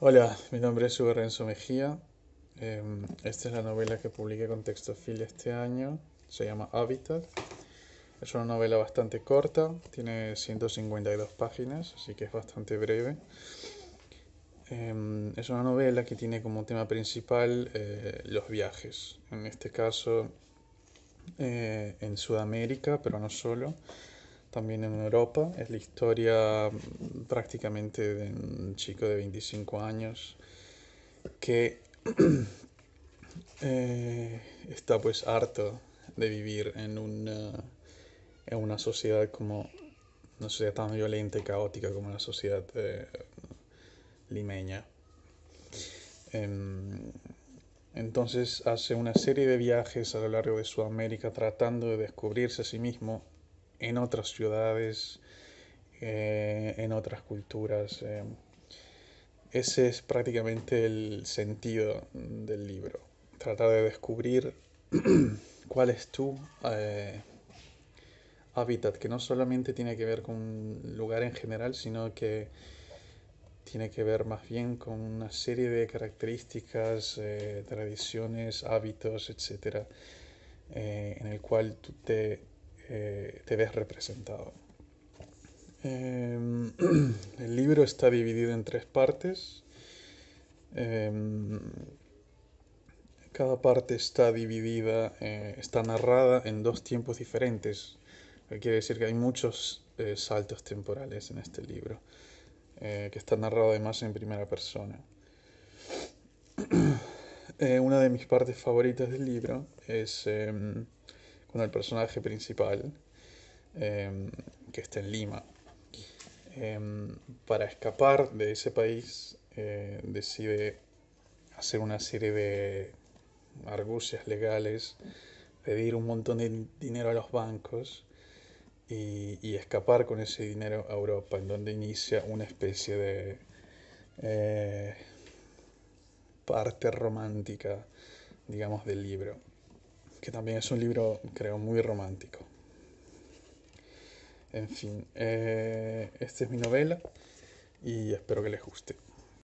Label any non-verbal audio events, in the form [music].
Hola, mi nombre es Hugo Renzo Mejía. Em, esta es la novela que publiqué con Textofil este año. Se llama Habitat. Es una novela bastante corta, tiene 152 páginas, así que es bastante breve. Em, es una novela que tiene como tema principal eh, los viajes. En este caso, eh, en Sudamérica, pero no solo también en Europa. Es la historia mm, prácticamente de un chico de 25 años que [clears throat] eh, está pues harto de vivir en una, en una sociedad como no sea tan violenta y caótica como la sociedad eh, limeña. Em, entonces hace una serie de viajes a lo largo de Sudamérica tratando de descubrirse a sí mismo en otras ciudades, eh, en otras culturas. Eh. Ese es prácticamente el sentido del libro, tratar de descubrir [clears throat] cuál es tu eh, hábitat, que no solamente tiene que ver con un lugar en general, sino que tiene que ver más bien con una serie de características, tradiciones, hábitos, etcétera, en el cual tú te eh, te ves representado. Em, [clears throat] el libro está dividido en tres partes. Em, cada parte está dividida, eh, está narrada en dos tiempos diferentes. Quiere decir que hay muchos eh, saltos temporales en este libro, que está narrado además en primera persona. [clears throat] una de mis partes favoritas del libro es em, con el personaje principal, em, que está en Lima. Em, para escapar de ese país, eh, decide hacer una serie de argucias legales, pedir un montón de dinero a los bancos y, escapar con ese dinero a Europa, en donde inicia una especie de eh, parte romántica, digamos, del libro que también es un libro, creo, muy romántico. En fin, eh, esta es mi novela y espero que les guste.